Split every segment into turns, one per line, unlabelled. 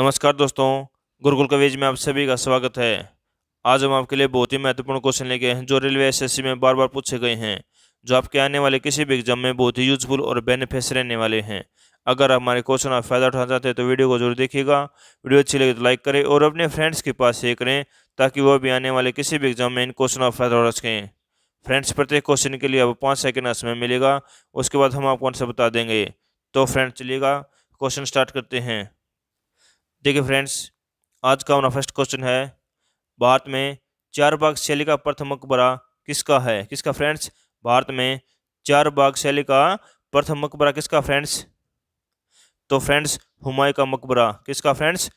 नमस्कार दोस्तों गुरुकुल कवेज में आप सभी का स्वागत है आज हम आपके लिए बहुत ही महत्वपूर्ण क्वेश्चन लेके हैं जो रेलवे एसएससी में बार बार पूछे गए हैं जो आपके आने वाले किसी भी एग्जाम में बहुत ही यूजफुल और बेनिफिट रहने वाले हैं अगर आप हमारे क्वेश्चन आप फायदा उठाना चाहते हैं तो वीडियो को जरूर देखिएगा वीडियो अच्छी लगे तो लाइक करें और अपने फ्रेंड्स के पास शेयर करें ताकि वह भी आने वाले किसी भी एग्जाम में इन क्वेश्चन आप फायदा उठा सकें फ्रेंड्स प्रत्येक क्वेश्चन के लिए अब पाँच सेकेंड का समय मिलेगा उसके बाद हम आपको आंसर बता देंगे तो फ्रेंड्स चलिएगा क्वेश्चन स्टार्ट करते हैं देखिए फ्रेंड्स आज का हमारा फर्स्ट क्वेश्चन है भारत में चार बाग शैली का प्रथम मकबरा किसका है किसका फ्रेंड्स भारत में चार बाग शैली का प्रथम मकबरा किसका फ्रेंड्स तो फ्रेंड्स हुमायूं का मकबरा किसका फ्रेंड्स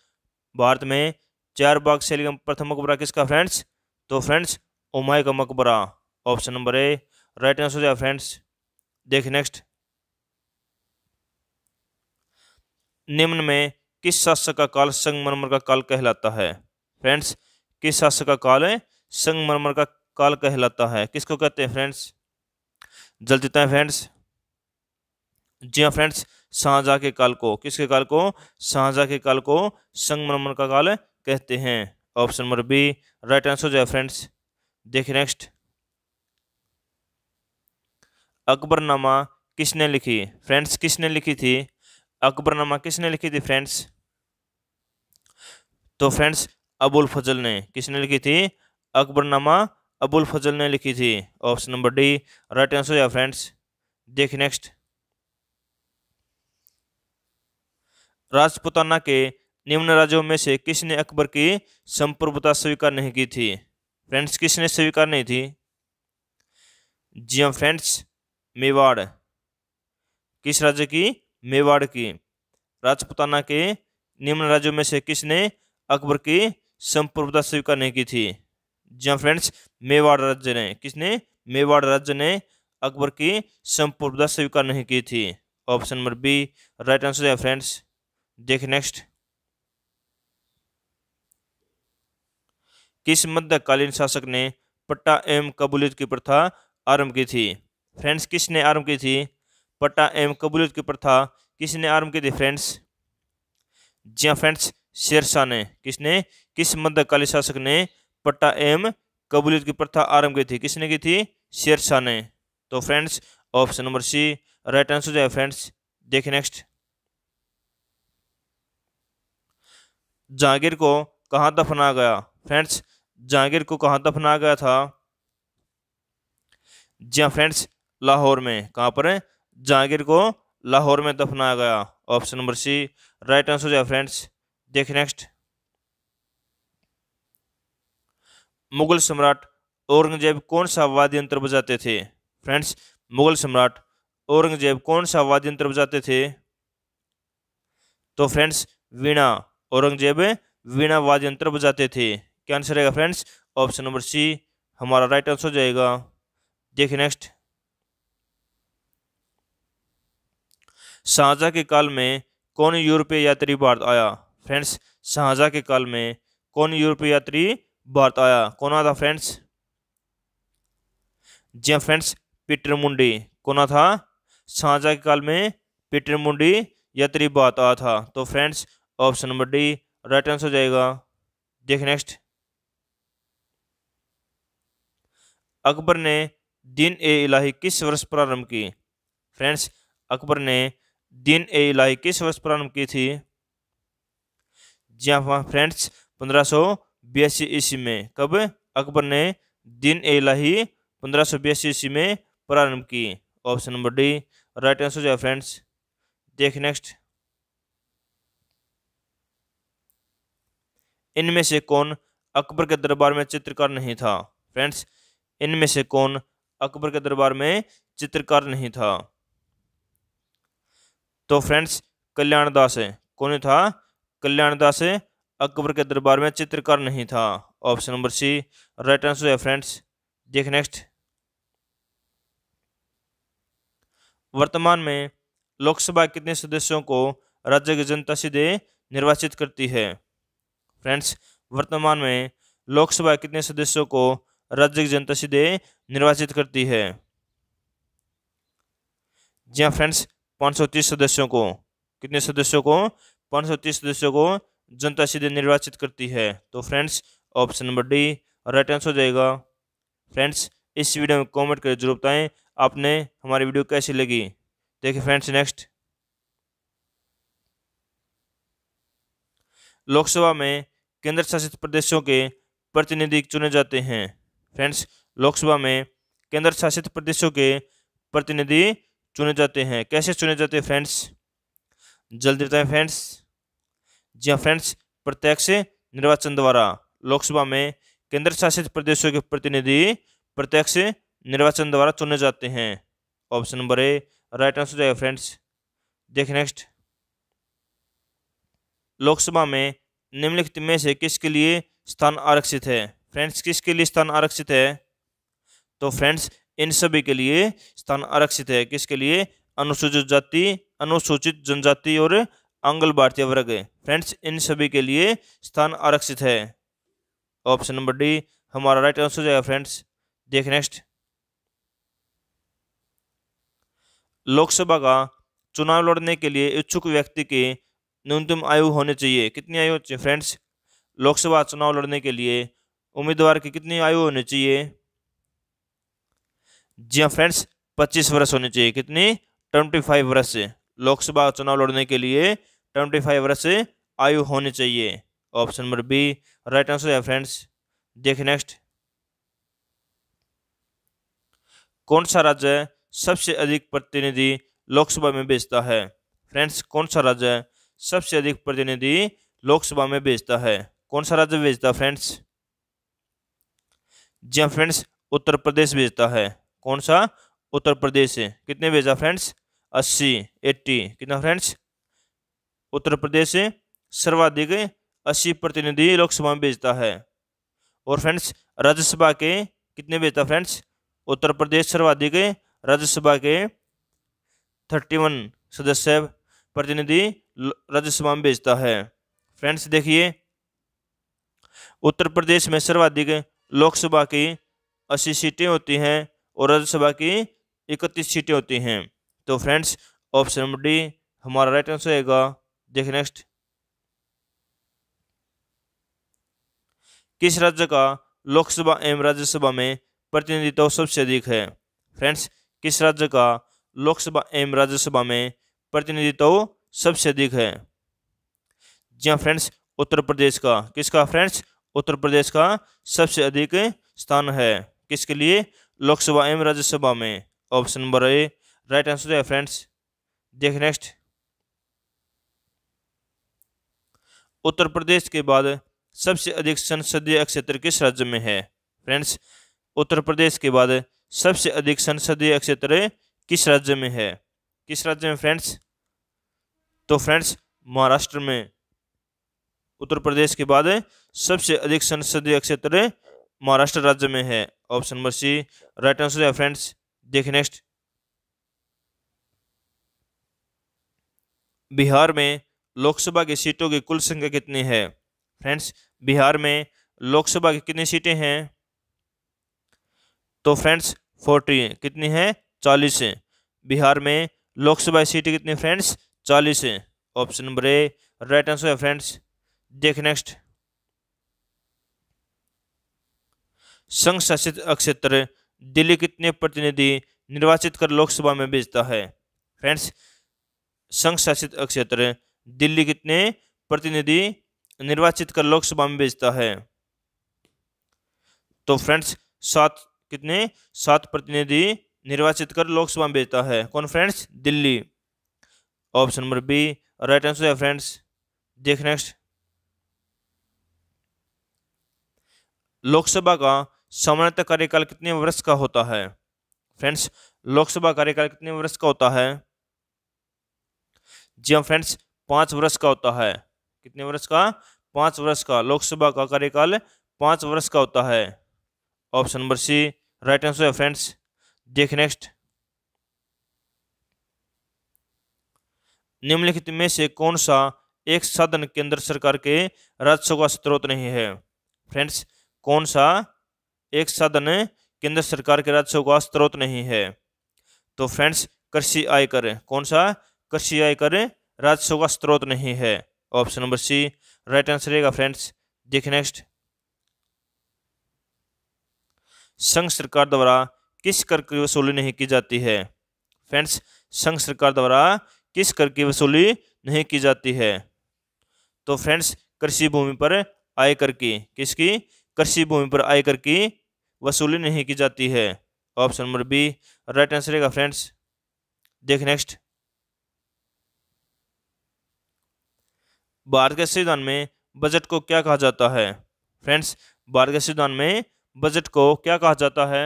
भारत में चार बाग शैली का प्रथम मकबरा किसका फ्रेंड्स तो फ्रेंड्स हुमायूं का मकबरा option number A right answer जाए फ्रेंड्स देखिए नेक्स्ट निम्न में किस शासक का काल संगमरमर का काल कहलाता है फ्रेंड्स किस शासक का काल है संगमरमर का काल कहलाता है किसको कहते हैं फ्रेंड्स जल देते है फ्रेंड्स जी हाँ फ्रेंड्स शाहजहा के काल को किसके काल को शाहजहा के काल को संगमरमर का काल कहते हैं option number B right answer हो जाए फ्रेंड्स देखिए नेक्स्ट अकबरनामा किसने लिखी फ्रेंड्स किसने लिखी थी अकबरनामा किसने लिखी थी फ्रेंड्स तो फ्रेंड्स अबुल फजल ने किसने लिखी थी अकबरनामा अबुल फजल ने लिखी थी option number D right answer या फ्रेंड्स देखिए नेक्स्ट राजपुताना के निम्न राज्यों में से किसने अकबर की संप्रभुता स्वीकार नहीं की थी फ्रेंड्स किसने स्वीकार नहीं थी जी हाँ फ्रेंड्स मेवाड़ किस राज्य की मेवाड़ की राजपुताना के निम्न राज्यों में से किसने अकबर की संप्रभुता स्वीकार नहीं की थी जहाँ फ्रेंड्स मेवाड़ राज्य ने किसने मेवाड़ राज्य ने अकबर की संप्रभुता स्वीकार नहीं की थी option number B right answer है फ्रेंड्स देख नेक्स्ट किस मध्यकालीन शासक ने पट्टा एवं कबूलियत की प्रथा आरंभ की थी फ्रेंड्स किसने आरंभ की थी पट्टा एवं कबूलियत की प्रथा किसने आरंभ की थी फ्रेंड्स जी फ्रेंड्स हाँ, शेरशाह ने किसने किस मध्यकालीन शासक ने पट्टा एम कबूलियत की प्रथा आरंभ की थी किसने की थी शेरशाह ने तो friends option number C right answer है फ्रेंड्स देखिए नेक्स्ट जहांगीर को कहां दफनाया गया फ्रेंड्स जहांगीर को कहां दफनाया गया था जी हाँ फ्रेंड्स लाहौर में कहां पर है जहांगीर को लाहौर में दफनाया गया option number C right answer है फ्रेंड्स देख नेक्स्ट मुगल सम्राट औरंगजेब कौन सा वाद्य यंत्र बजाते थे फ्रेंड्स मुगल सम्राट औरंगजेब कौन सा वाद्य यंत्र बजाते थे तो फ्रेंड्स वीणा औरंगजेब वीणा वाद्य यंत्र बजाते थे क्या आंसर रहेगा फ्रेंड्स ऑप्शन नंबर सी हमारा राइट आंसर हो जाएगा देखिए नेक्स्ट शाहजहा के काल में कौन यूरोपीय यात्री भारत आया फ्रेंड्स शाहजहा के काल में कौन यूरोपीय यात्री भारत आया कौन था फ्रेंड्स जी फ्रेंड्स पीटर मुंडी कौन था शाहजहाँ के काल में पीटर मुंडी यात्री भारत आया था तो friends option number D right answer हो जाएगा देख नेक्स्ट अकबर ने दिन ए इलाही किस वर्ष प्रारंभ की फ्रेंड्स अकबर ने दिन ए इलाही किस वर्ष प्रारंभ की थी जी हाँ फ्रेंड्स पंद्रह सौ ईस्वी में कब अकबर ने दिन ए लाही पंद्रह ईस्वी में प्रारंभ की option number D right answer जो है फ्रेंड्स देख नेक्स्ट इनमें से कौन अकबर के दरबार में चित्रकार नहीं था फ्रेंड्स इनमें से कौन अकबर के दरबार में चित्रकार नहीं था तो फ्रेंड्स कल्याण दास कौन था कल्याणदास अकबर के दरबार में चित्रकार नहीं था option number C right answer है फ्रेंड्स देख नेक्स्ट वर्तमान में लोकसभा कितने सदस्यों को राज्य की जनता सीधे निर्वाचित करती है फ्रेंड्स वर्तमान में लोकसभा कितने सदस्यों को राज्य की जनता सीधे निर्वाचित करती है जी हाँ फ्रेंड्स पाँच सौ तीस सदस्यों को कितने सदस्यों को पाँच सदस्यों को जनता सीधे निर्वाचित करती है तो friends option number D right answer हो जाएगा फ्रेंड्स इस वीडियो में कमेंट करके जरूर बताएं आपने हमारी वीडियो कैसी लगी देखिए फ्रेंड्स नेक्स्ट लोकसभा में केंद्र शासित प्रदेशों के प्रतिनिधि चुने जाते हैं फ्रेंड्स लोकसभा में केंद्र शासित प्रदेशों के प्रतिनिधि चुने जाते हैं कैसे चुने जाते हैं फ्रेंड्स जल्दी बताएं फ्रेंड्स जी हाँ फ्रेंड्स प्रत्यक्ष निर्वाचन द्वारा लोकसभा में केंद्र शासित प्रदेशों के प्रतिनिधि प्रत्यक्ष निर्वाचन द्वारा चुने जाते हैं option number A right answer जाएगा फ्रेंड्स देखिए नेक्स्ट लोकसभा में निम्नलिखित में से किसके लिए स्थान आरक्षित है फ्रेंड्स किसके लिए स्थान आरक्षित है तो फ्रेंड्स इन सभी के लिए स्थान आरक्षित है किसके लिए अनुसूचित जाति अनुसूचित जनजाति और अंगल भारतीय वर्ग फ्रेंड्स इन सभी के लिए स्थान आरक्षित है ऑप्शन नंबर डी हमारा राइट आंसर हो जाएगा फ्रेंड्स देख नेक्स्ट लोकसभा का चुनाव लड़ने के लिए इच्छुक व्यक्ति की न्यूनतम आयु होने चाहिए कितनी आयु होनी चाहिए फ्रेंड्स लोकसभा चुनाव लड़ने के लिए उम्मीदवार की कितनी आयु होनी चाहिए जी हाँ फ्रेंड्स पच्चीस वर्ष होनी चाहिए कितनी ट्वेंटी फाइव वर्ष लोकसभा चुनाव लड़ने के लिए ट्वेंटी फाइव वर्ष आयु होनी चाहिए option number B right answer है फ्रेंड्स देखिए नेक्स्ट कौन सा राज्य सबसे अधिक प्रतिनिधि लोकसभा में भेजता है फ्रेंड्स कौन सा राज्य सबसे अधिक प्रतिनिधि लोकसभा में भेजता है कौन सा राज्य भेजता है फ्रेंड्स जी हाँ फ्रेंड्स उत्तर प्रदेश भेजता है कौन सा उत्तर प्रदेश कितने भेजा फ्रेंड्स अस्सी एट्टी कितना फ्रेंड्स उत्तर प्रदेश से सर्वाधिक अस्सी प्रतिनिधि लोकसभा में भेजता है और फ्रेंड्स राज्यसभा के कितने भेजता फ्रेंड्स उत्तर प्रदेश सर्वाधिक राज्यसभा के थर्टी वन सदस्य प्रतिनिधि राज्यसभा में भेजता है फ्रेंड्स देखिए उत्तर प्रदेश में सर्वाधिक लोकसभा की अस्सी सीटें होती हैं और राज्यसभा की इकतीस सीटें होती हैं तो फ्रेंड्स ऑप्शन नंबर डी हमारा राइट आंसर होगा देखिए नेक्स्ट किस राज्य का लोकसभा एवं राज्यसभा में प्रतिनिधित्व सबसे अधिक है फ्रेंड्स किस राज्य का लोकसभा एवं राज्यसभा में प्रतिनिधित्व सबसे अधिक है जी हाँ फ्रेंड्स उत्तर प्रदेश का किसका फ्रेंड्स उत्तर प्रदेश का सबसे अधिक स्थान है किसके लिए लोकसभा एवं राज्यसभा में option number A right answer है फ्रेंड्स देख नेक्स्ट उत्तर प्रदेश के बाद सबसे अधिक संसदीय क्षेत्र किस राज्य में है फ्रेंड्स उत्तर प्रदेश के बाद सबसे अधिक संसदीय क्षेत्र किस राज्य में है किस राज्य में फ्रेंड्स तो फ्रेंड्स महाराष्ट्र में उत्तर प्रदेश के बाद सबसे अधिक संसदीय क्षेत्र महाराष्ट्र राज्य में है option number C right answer है फ्रेंड्स देखिए नेक्स्ट बिहार में लोकसभा की सीटों की कुल संख्या कितनी है फ्रेंड्स बिहार में लोकसभा की कितनी सीटें हैं तो फ्रेंड्स फोर्टी कितनी है चालीस है बिहार में लोकसभा सीटें कितनी फ्रेंड्स चालीस है option number A right answer है फ्रेंड्स देख नेक्स्ट संघ शासित क्षेत्र दिल्ली कितने प्रतिनिधि निर्वाचित कर लोकसभा में भेजता है फ्रेंड्स संघ शासित क्षेत्र दिल्ली कितने प्रतिनिधि निर्वाचित कर लोकसभा में भेजता है तो फ्रेंड्स सात कितने सात प्रतिनिधि निर्वाचित कर लोकसभा में भेजता है कौन friends Delhi option number B right answer है फ्रेंड्स देख नेक्स्ट लोकसभा का सामान्यतः कार्यकाल कितने वर्ष का होता है फ्रेंड्स लोकसभा कार्यकाल कितने वर्ष का होता है जी हाँ फ्रेंड्स पाँच वर्ष का होता है कितने वर्ष का पाँच वर्ष का लोकसभा का कार्यकाल पाँच वर्ष का होता है option number C right answer है फ्रेंड्स देख नेक्स्ट निम्नलिखित में से कौन सा एक साधन केंद्र सरकार के राजस्व का स्रोत नहीं है फ्रेंड्स कौन सा एक साधन केंद्र सरकार के राजस्व का स्रोत नहीं है तो फ्रेंड्स कृषि आयकर कौन सा कृषि आयकर राजस्व का स्रोत नहीं है option number C right answer रहेगा फ्रेंड्स देखिए नेक्स्ट संघ सरकार द्वारा किस कर की वसूली नहीं की जाती है फ्रेंड्स संघ सरकार द्वारा किस कर की वसूली नहीं की जाती है तो फ्रेंड्स कृषि भूमि पर आयकर की किसकी कृषि भूमि पर आयकर की वसूली नहीं की जाती है option number B right answer रहेगा फ्रेंड्स देख नेक्स्ट भारत के संविधान में बजट को क्या कहा जाता है फ्रेंड्स भारत के संविधान में बजट को क्या कहा जाता है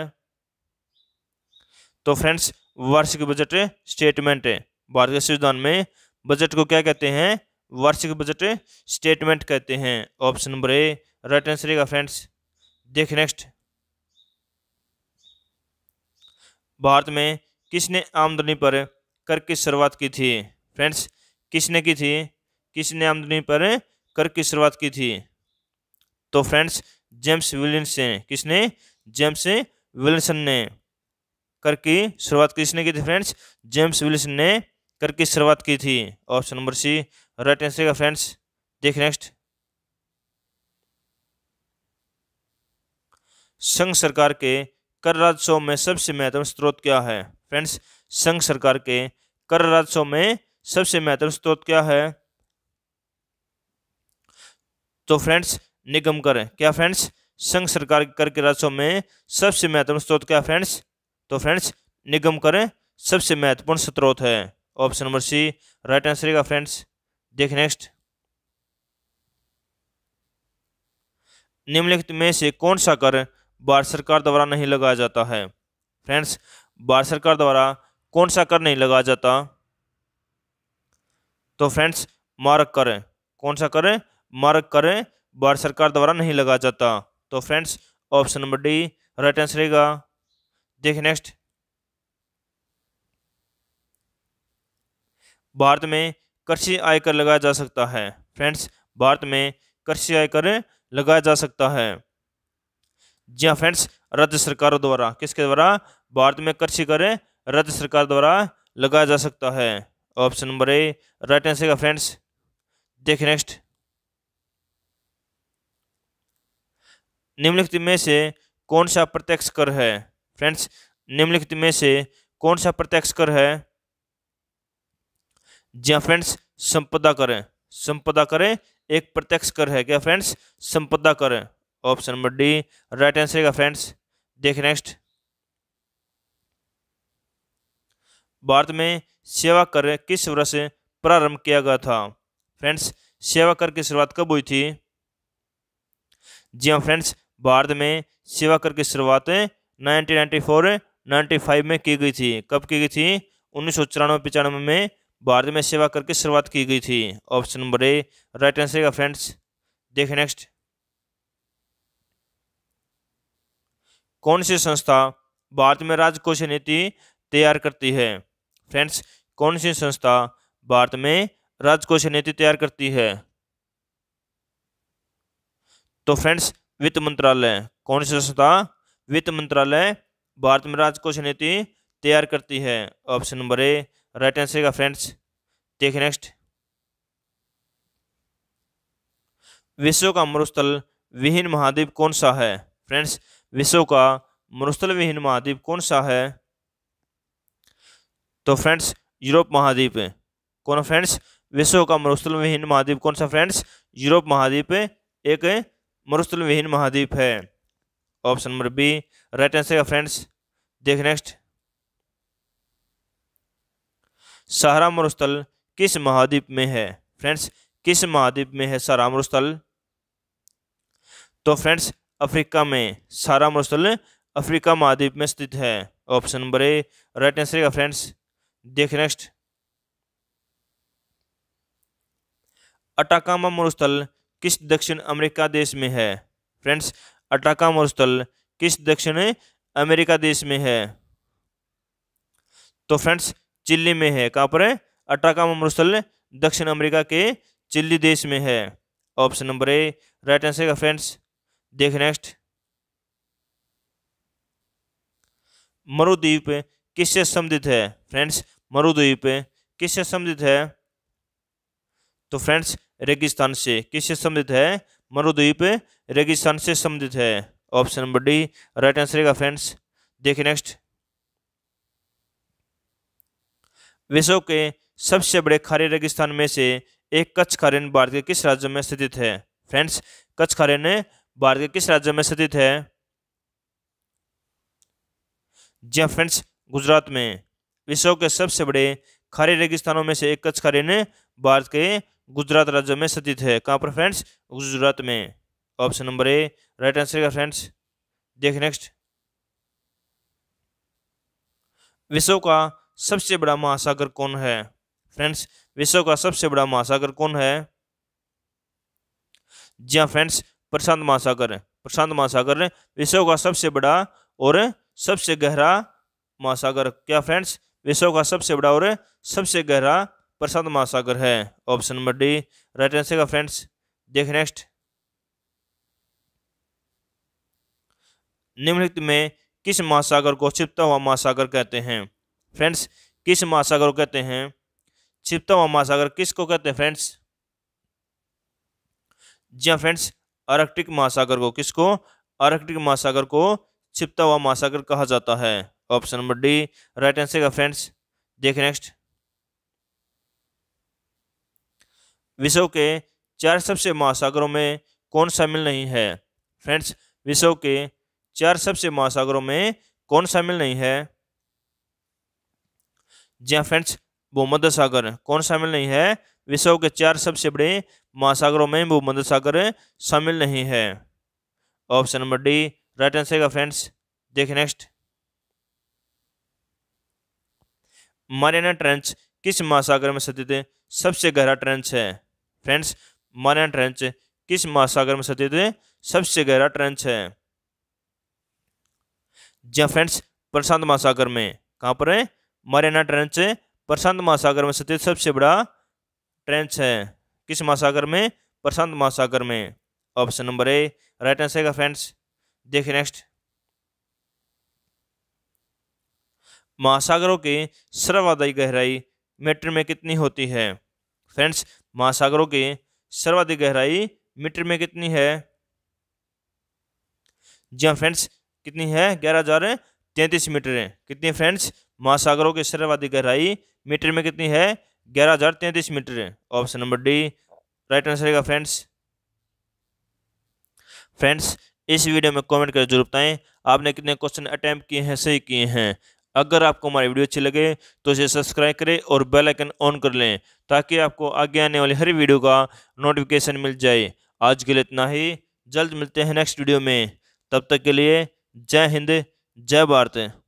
तो फ्रेंड्स वार्षिक बजट स्टेटमेंट भारत के संविधान में बजट को क्या कहते हैं वार्षिक बजट स्टेटमेंट कहते हैं option number A right answer रहेगा फ्रेंड्स देख नेक्स्ट भारत में किसने आमदनी पर कर की शुरुआत की थी फ्रेंड्स किसने की थी किसने आमदनी पर कर की शुरुआत की थी तो फ्रेंड्स जेम्स विलियमसन ने किसने जेम्स विलियसन ने कर की शुरुआत किसने की थी फ्रेंड्स जेम्स विलियमसन ने कर की शुरुआत की थी option number C right answer का फ्रेंड्स देख नेक्स्ट संघ सरकार के कर राजस्व में सबसे महत्वपूर्ण स्रोत क्या है फ्रेंड्स संघ सरकार के कर राजस्व में सबसे महत्वपूर्ण स्रोत क्या है तो फ्रेंड्स निगम कर क्या फ्रेंड्स संघ सरकार के कर के राजस्व में सबसे महत्वपूर्ण स्रोत क्या फ्रेंड्स तो फ्रेंड्स निगम कर सबसे महत्वपूर्ण स्रोत है option number C right answer का फ्रेंड्स देख नेक्स्ट निम्नलिखित में से कौन सा कर भारत सरकार द्वारा नहीं लगाया जाता है फ्रेंड्स भारत सरकार द्वारा कौन सा कर नहीं लगाया जाता तो फ्रेंड्स मारक कर कौन सा कर मार्ग करें भारत सरकार द्वारा नहीं लगाया जाता तो friends option number D right answer रहेगा देखिए नेक्स्ट भारत में कृषि आयकर लगाया जा सकता है फ्रेंड्स भारत में कृषि आयकर लगाया जा सकता है जी हाँ फ्रेंड्स राज्य सरकारों द्वारा किसके द्वारा भारत में कृषि कर राज्य सरकार द्वारा लगाया जा सकता है option number A right answer का फ्रेंड्स देखिए नेक्स्ट निम्नलिखित में से कौन सा प्रत्यक्ष कर है फ्रेंड्स निम्नलिखित में से कौन सा प्रत्यक्ष कर है जी फ्रेंड्स संपदा करें संपदा करें एक प्रत्यक्ष कर है क्या फ्रेंड्स संपदा करें option number D right answer का फ्रेंड्स देख नेक्स्ट भारत में सेवा कर किस वर्ष प्रारंभ किया गया था फ्रेंड्स सेवा कर की शुरुआत कब हुई थी जी हाँ फ्रेंड्स भारत में सेवा कर की शुरुआत 1994 95 में की गई थी कब की गई थी उन्नीस सौ चौरानवे पचानवे में भारत में सेवा करके शुरुआत की गई थी option number A right answer का फ्रेंड्स देखें नेक्स्ट कौन सी संस्था भारत में राजकोष नीति तैयार करती है फ्रेंड्स कौन सी संस्था भारत में राजकोष नीति तैयार करती है तो फ्रेंड्स वित्त मंत्रालय कौन सी संस्था वित्त मंत्रालय भारत में राजकोष नीति तैयार करती है option number A right answer का फ्रेंड्स देखिए नेक्स्ट विश्व का मरुस्थल विहीन महाद्वीप कौन सा है फ्रेंड्स विश्व का मरुस्थल विहीन महाद्वीप कौन सा है तो फ्रेंड्स यूरोप महाद्वीप कौन फ्रेंड्स विश्व का मरुस्थल विहीन महाद्वीप कौन सा फ्रेंड्स यूरोप महाद्वीप एक मरुस्थल विहीन महाद्वीप है option number B right answer है फ्रेंड्स देख नेक्स्ट सहारा मरुस्थल किस महाद्वीप में है फ्रेंड्स किस महाद्वीप में है सारा मरुस्थल तो फ्रेंड्स अफ्रीका में सारा मरुस्थल अफ्रीका महाद्वीप में स्थित है option number A right answer का फ्रेंड्स देख नेक्स्ट अटाकामा मरुस्थल किस दक्षिण अमेरिका देश में है फ्रेंड्स अटाका मरुस्थल किस दक्षिण अमेरिका देश में है तो फ्रेंड्स चिल्ली में है कहाँ पर है अटाका मरुस्थल दक्षिण अमेरिका के चिल्ली देश में है option number A right answer का फ्रेंड्स देख नेक्स्ट मरुद्वीप किससे संबंधित है फ्रेंड्स मरुद्वीप किससे संबंधित है तो फ्रेंड्स रेगिस्तान से किससे संबंधित है मरुद्वीप रेगिस्तान से संबंधित है option number D right answer का फ्रेंड्स देखिए नेक्स्ट विश्व के सबसे बड़े खारे रेगिस्तान में से एक कच्छ खारेन भारत के किस राज्य में स्थित है फ्रेंड्स कच्छ खारेन भारत के किस राज्य में स्थित है जी हाँ फ्रेंड्स गुजरात में विश्व के सबसे बड़े खारे रेगिस्तानों में से एक कच्छ खारेन भारत के गुजरात राज्य में स्थित है कहाँ पर फ्रेंड्स गुजरात में option number A right answer का फ्रेंड्स देख नेक्स्ट विश्व का सबसे बड़ा महासागर कौन है फ्रेंड्स विश्व का सबसे बड़ा महासागर कौन है जी हाँ फ्रेंड्स प्रशांत महासागर प्रशांत महासागर विश्व का सबसे बड़ा और सबसे गहरा महासागर क्या फ्रेंड्स विश्व का सबसे बड़ा और सबसे गहरा प्रशांत महासागर है option number D right answer का फ्रेंड्स देख नेक्स्ट निम्नलिखित में किस महासागर को छिपता हुआ महासागर कहते हैं फ्रेंड्स किस महासागर को कहते हैं छिपता हुआ महासागर किसको कहते हैं फ्रेंड्स जी हाँ फ्रेंड्स आर्कटिक महासागर को किसको आर्कटिक महासागर को छिपता हुआ महासागर कहा जाता है option number D right answer का फ्रेंड्स देख नेक्स्ट विश्व के चार सबसे महासागरों में कौन शामिल नहीं है फ्रेंड्स विश्व के चार सबसे महासागरों में कौन शामिल नहीं है जी हाँ फ्रेंड्स भूमध्य सागर कौन शामिल नहीं है विश्व के चार सबसे बड़े महासागरों में भूमध्य सागर शामिल नहीं है option number D right answer का फ्रेंड्स देखिए नेक्स्ट मारियाना ट्रेंच किस महासागर में स्थित सबसे गहरा ट्रेंच है फ्रेंड्स मरियाना ट्रेंच किस महासागर में स्थित सबसे गहरा ट्रेंच है जहाँ फ्रेंड्स प्रशांत महासागर में कहाँ पर है मरियाना ट्रेंच प्रशांत महासागर में स्थित सबसे बड़ा ट्रेंच है किस महासागर में प्रशांत महासागर में option number A right answer का फ्रेंड्स देखिए नेक्स्ट महासागरों की सर्वाधिक गहराई मीटर में कितनी होती है फ्रेंड्स महासागरों की सर्वाधिक गहराई मीटर में कितनी है जी हाँ फ्रेंड्स कितनी है ग्यारह हजार तैंतीस मीटर है कितनी फ्रेंड्स महासागरों की सर्वाधिक गहराई मीटर में कितनी है ग्यारह हजार तैंतीस मीटर है option number D right answer है फ्रेंड्स फ्रेंड्स इस वीडियो में कमेंट कर जरूर बताएं आपने कितने क्वेश्चन अटैम्प्ट किए हैं सही किए हैं अगर आपको हमारी वीडियो अच्छी लगे तो इसे सब्सक्राइब करें और बेल आइकन ऑन कर लें ताकि आपको आगे आने वाली हर वीडियो का नोटिफिकेशन मिल जाए आज के लिए इतना ही जल्द मिलते हैं नेक्स्ट वीडियो में तब तक के लिए जय हिंद जय भारत